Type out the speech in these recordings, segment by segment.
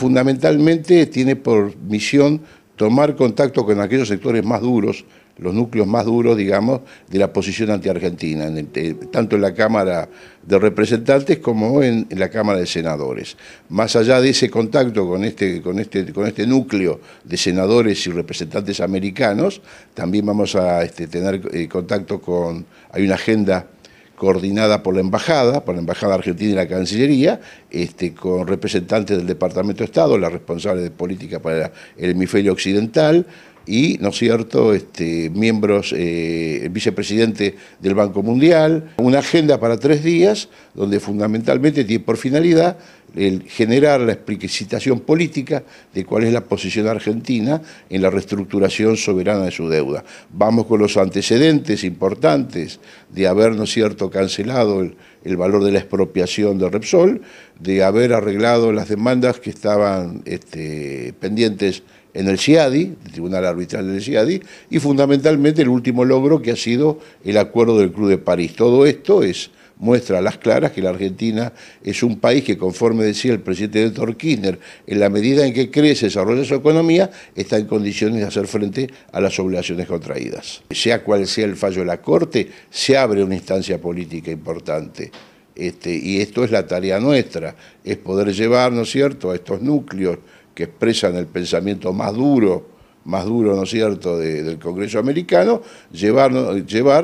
fundamentalmente tiene por misión tomar contacto con aquellos sectores más duros, los núcleos más duros, digamos, de la posición anti-argentina, eh, tanto en la Cámara de Representantes como en, la Cámara de Senadores. Más allá de ese contacto con este, con, este, con este núcleo de senadores y representantes americanos, también vamos a este, tener eh, contacto con, hay una agenda coordinada por la Embajada, por la Embajada Argentina y la Cancillería, este, con representantes del Departamento de Estado, la responsable de política para el hemisferio occidental, y, ¿no es cierto?, este, miembros, el eh, vicepresidente del Banco Mundial, una agenda para tres días donde fundamentalmente tiene por finalidad el generar la explicitación política de cuál es la posición argentina en la reestructuración soberana de su deuda. Vamos con los antecedentes importantes de haber, ¿no es cierto?, cancelado el, valor de la expropiación de Repsol, de haber arreglado las demandas que estaban este, pendientes en el CIADI, el Tribunal Arbitral del CIADI, y fundamentalmente el último logro que ha sido el acuerdo del Club de París. Todo esto es muestra a las claras que la Argentina es un país que, conforme decía el presidente Néstor Kirchner, en la medida en que crece, y desarrolla su economía, está en condiciones de hacer frente a las obligaciones contraídas. Sea cual sea el fallo de la Corte, se abre una instancia política importante. Este, y esto es la tarea nuestra, es poder llevar, ¿no es cierto?, a estos núcleos que expresan el pensamiento más duro, más duro, ¿no cierto?, del Congreso americano, llevar,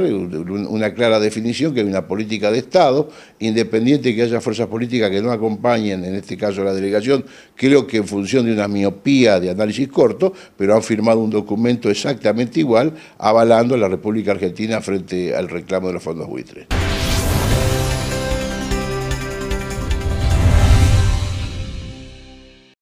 una clara definición que hay una política de Estado, independiente que haya fuerzas políticas que no acompañen, en este caso la delegación, creo que en función de una miopía de análisis corto, pero han firmado un documento exactamente igual, avalando a la República Argentina frente al reclamo de los fondos buitres.